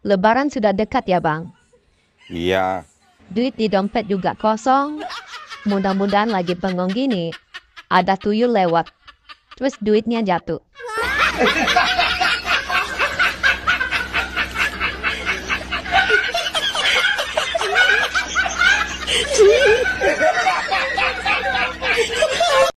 Lebaran sudah dekat ya bang? Iya. Duit di dompet juga kosong. Mudah-mudahan lagi bengong gini. Ada tuyul lewat. Terus duitnya jatuh.